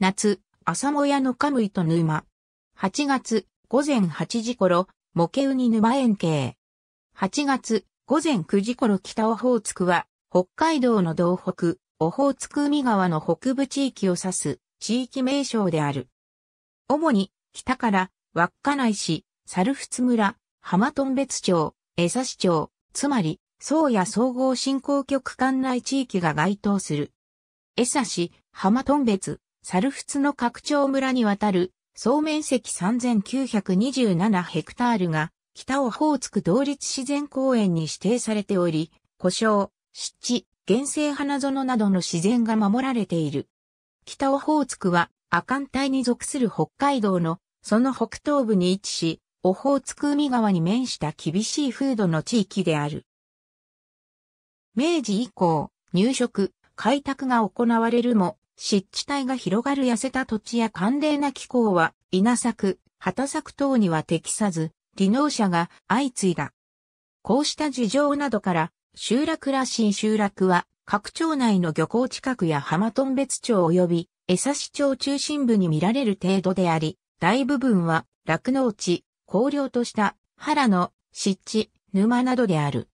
夏、朝もやのカムイと沼。8月、午前8時頃、モケウニ沼円形。8月、午前9時頃北オホーツクは、北海道の道北、オホーツク海側の北部地域を指す地域名称である。主に、北から、稚内市、猿払村、浜頓別町、江差町、つまり、宗谷総合振興局管内地域が該当する。江差浜頓別、猿仏の拡張村にわたる、総面積3927ヘクタールが、北オホーツク同立自然公園に指定されており、故障、湿地、原生花園などの自然が守られている。北オホーツクは、亜寒帯に属する北海道の、その北東部に位置し、オホーツク海側に面した厳しい風土の地域である。明治以降、入植、開拓が行われるも、湿地帯が広がる痩せた土地や寒冷な気候は稲作、畑作等には適さず、離農者が相次いだ。こうした事情などから、集落らしい集落は、各町内の漁港近くや浜頓別町及び、江差町中心部に見られる程度であり、大部分は、落農地、荒涼とした原の湿地、沼などである。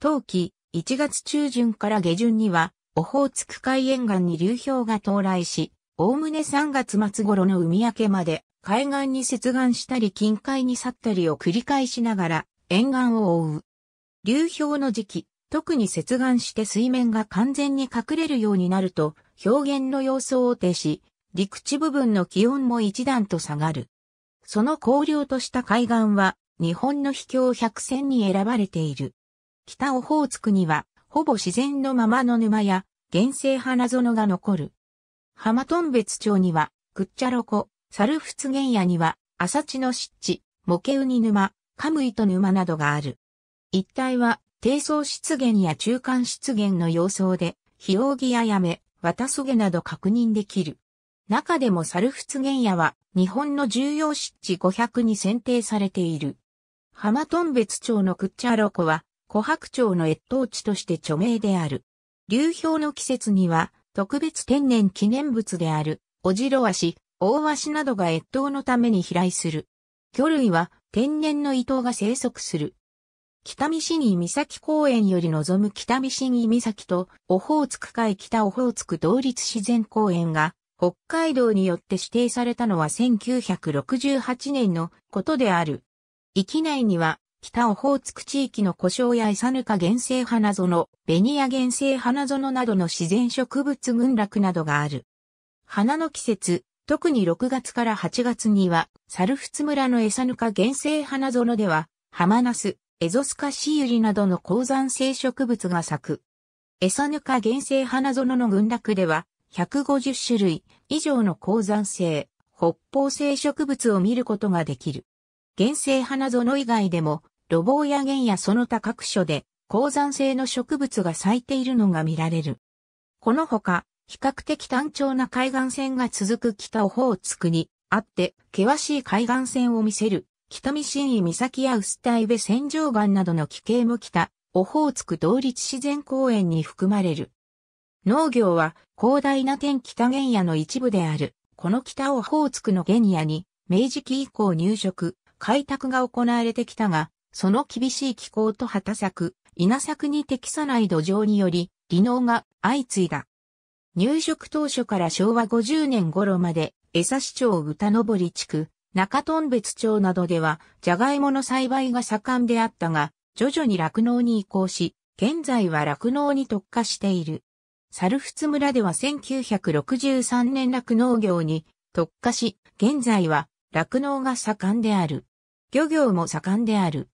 冬季1月中旬から下旬にはオホーツク海沿岸に流氷が到来し、おおむね3月末頃の海明けまで、海岸に接岸したり近海に去ったりを繰り返しながら、沿岸を覆う。流氷の時期、特に接岸して水面が完全に隠れるようになると、表現の様相を呈し、陸地部分の気温も一段と下がる。その高涼とした海岸は、日本の秘境百選に選ばれている。北オホーツクには、ほぼ自然のままの沼や、原生花園が残る。浜頓別町には、クッチャロコ、サルフツンヤには、朝地の湿地、モケウニ沼、カムイト沼などがある。一帯は、低層湿原や中間湿原の様相で、ヒオウギやヤメ、ワタソゲなど確認できる。中でもサルフツンヤは、日本の重要湿地500に選定されている。浜頓別町のくっちゃろこは、琥珀町の越冬地として著名である。流氷の季節には、特別天然記念物である、オジロワシ、オオワシなどが越冬のために飛来する。魚類は天然の伊藤が生息する。北見市に岬公園より望む北見市に岬と、オホーツク海北オホーツク同立自然公園が、北海道によって指定されたのは1968年のことである。域内には北オホーツク地域の故障やエサヌカ原生花園、ベニヤ原生花園などの自然植物群落などがある。花の季節、特に6月から8月には、サルフツ村のエサヌカ原生花園では、ハマナス、エゾスカシユリなどの高山性植物が咲く。エサヌカ原生花園の群落では、150種類以上の高山性、北方性植物を見ることができる。原生花園以外でも、路房や原やその他各所で、高山性の植物が咲いているのが見られる。このほか、比較的単調な海岸線が続く北オホーツクにあって、険しい海岸線を見せる、北見新井岬や薄イベ戦場岩などの地形も北、オホーツク同立自然公園に含まれる。農業は広大な天北原野の一部である、この北オホーツクの原野に、明治期以降入植、開拓が行われてきたが、その厳しい気候と畑作、稲作に適さない土壌により、離農が相次いだ。入植当初から昭和50年頃まで、江差町歌登地区、中頓別町などでは、ジャガイモの栽培が盛んであったが、徐々に落農に移行し、現在は落農に特化している。猿払村では1963年落農業に特化し、現在は酪農が盛んである。漁業も盛んである。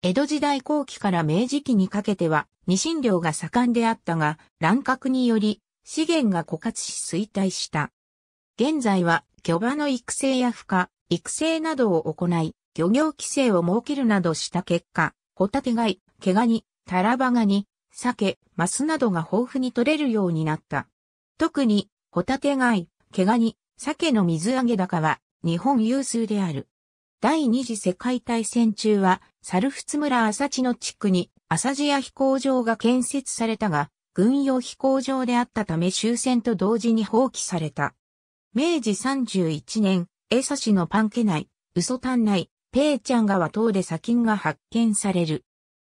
江戸時代後期から明治期にかけては、ニシン漁が盛んであったが、乱獲により、資源が枯渇し衰退した。現在は、漁場の育成や孵化、育成などを行い、漁業規制を設けるなどした結果、ホタテ貝、毛ガニ、タラバガニ、鮭、マスなどが豊富に取れるようになった。特に、ホタテ貝、毛ガニ、鮭の水揚げ高は日本有数である。第二次世界大戦中は、猿払村朝地の地区に、朝地屋飛行場が建設されたが、軍用飛行場であったため終戦と同時に放棄された。明治31年、江差市のパンケ内、ウソタン内、ペーちゃん川等で砂金が発見される。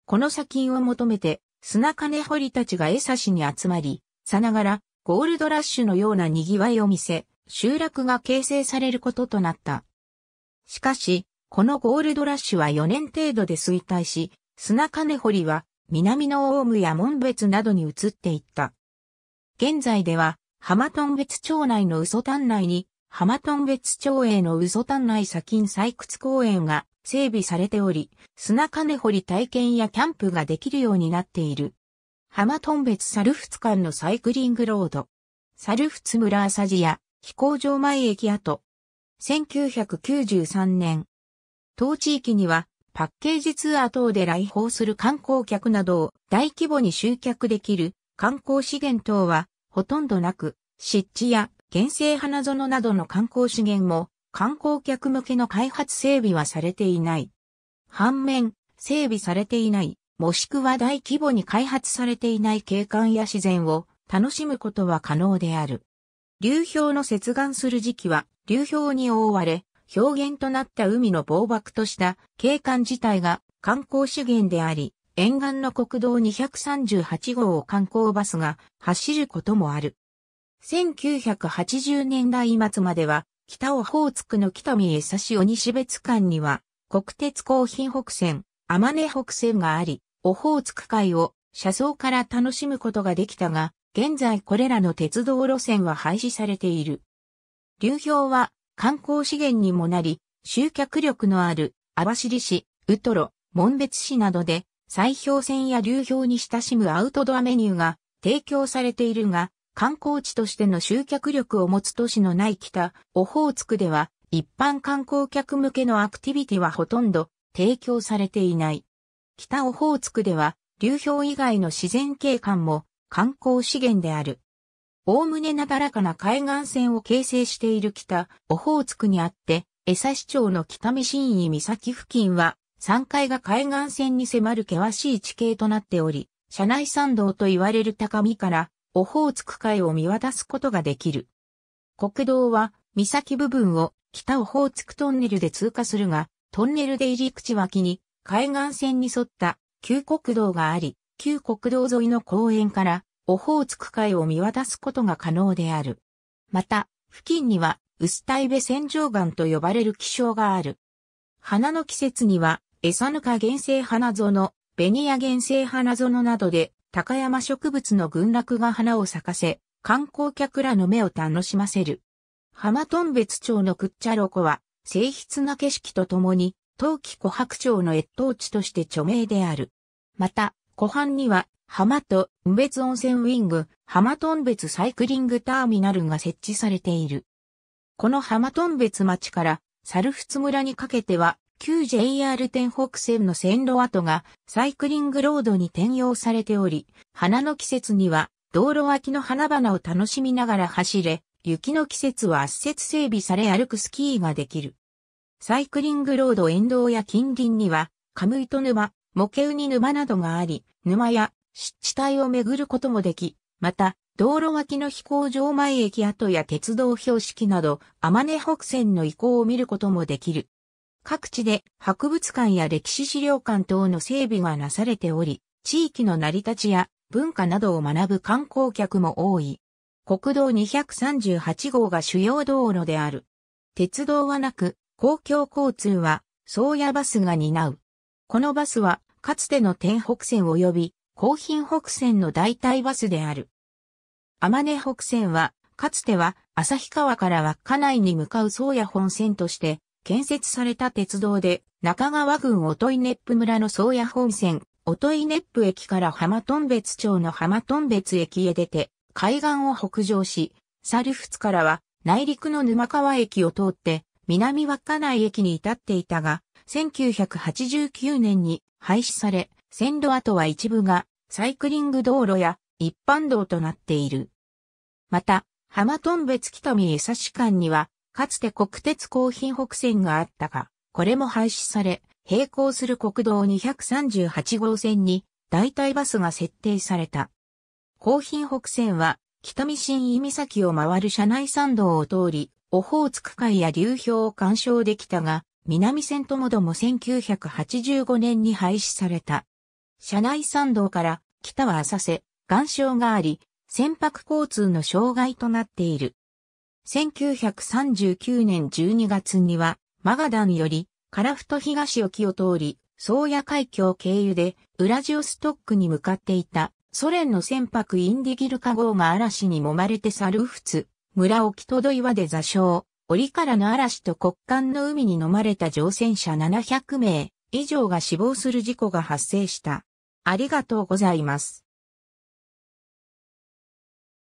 この砂金を求めて、砂金掘りたちが江差市に集まり、さながら、ゴールドラッシュのような賑わいを見せ、集落が形成されることとなった。しかし、このゴールドラッシュは4年程度で衰退し、砂金掘りは南のオウムや門別などに移っていった。現在では、浜頓別町内の嘘丹内に、浜頓別町への嘘丹内砂金採掘公園が整備されており、砂金掘り体験やキャンプができるようになっている。浜頓別サルフツ間のサイクリングロード。サルフツ村朝地や飛行場前駅跡。1993年。当地域にはパッケージツアー等で来訪する観光客などを大規模に集客できる観光資源等はほとんどなく、湿地や原生花園などの観光資源も観光客向けの開発整備はされていない。反面、整備されていない、もしくは大規模に開発されていない景観や自然を楽しむことは可能である。流氷の接岸する時期は、流氷に覆われ、表現となった海の防爆とした景観自体が観光資源であり、沿岸の国道238号を観光バスが走ることもある。1980年代末までは、北オホーツクの北見江差し西別間には、国鉄高品北線、天根北線があり、オホーツク海を車窓から楽しむことができたが、現在これらの鉄道路線は廃止されている。流氷は観光資源にもなり、集客力のある網走市、ウトロ、門別市などで、砕氷船や流氷に親しむアウトドアメニューが提供されているが、観光地としての集客力を持つ都市のない北、オホーツクでは、一般観光客向けのアクティビティはほとんど提供されていない。北オホーツクでは、流氷以外の自然景観も観光資源である。おおむねなだらかな海岸線を形成している北、オホーツクにあって、江差町の北見新井岬付近は、山階が海岸線に迫る険しい地形となっており、車内山道と言われる高みから、オホーツク海を見渡すことができる。国道は、岬部分を北オホーツクトンネルで通過するが、トンネルで入り口脇に海岸線に沿った旧国道があり、旧国道沿いの公園から、オホーツク海を見渡すことが可能である。また、付近には、ウスタイベ洗浄岩と呼ばれる気象がある。花の季節には、エサヌカ原生花園、ベニヤ原生花園などで、高山植物の群落が花を咲かせ、観光客らの目を楽しませる。浜頓別町のクッチャロコは、静筆な景色とともに、冬季琥珀町の越冬地として著名である。また、湖畔には、浜と雲別温泉ウィング、浜頓別サイクリングターミナルが設置されている。この浜頓別町から、猿払村にかけては、旧 JR 天北線の線路跡がサイクリングロードに転用されており、花の季節には道路脇の花々を楽しみながら走れ、雪の季節は圧雪整備され歩くスキーができる。サイクリングロード沿道や近隣には、カムイト沼、模型に沼などがあり、沼や湿地帯を巡ることもでき、また、道路脇の飛行場前駅跡や鉄道標識など、天根北線の遺構を見ることもできる。各地で博物館や歴史資料館等の整備がなされており、地域の成り立ちや文化などを学ぶ観光客も多い。国道238号が主要道路である。鉄道はなく、公共交通は、宗谷バスが担う。このバスは、かつての天北線及び、高品北線の代替バスである。天根北線は、かつては旭川から稚内に向かう宗谷本線として建設された鉄道で、中川郡音井っぷ村の宗谷本線、音井っぷ駅から浜頓別町の浜頓別駅へ出て、海岸を北上し、サルフツからは内陸の沼川駅を通って、南稚内駅に至っていたが、1989年に廃止され、線路跡は一部がサイクリング道路や一般道となっている。また、浜頓別北見江差間には、かつて国鉄高品北線があったが、これも廃止され、並行する国道238号線に代替バスが設定された。高品北線は、北見新井岬を回る車内参道を通り、オホーツク海や流氷を鑑賞できたが、南線ともども1985年に廃止された。車内参道から北は浅瀬、岩礁があり、船舶交通の障害となっている。1939年12月には、マガダンより、カラフト東沖を通り、宗谷海峡経由で、ウラジオストックに向かっていた、ソ連の船舶インディギルカ号が嵐に揉まれてサルフツ、村沖トド岩で座礁、折からの嵐と国間の海に飲まれた乗船者700名以上が死亡する事故が発生した。ありがとうございます。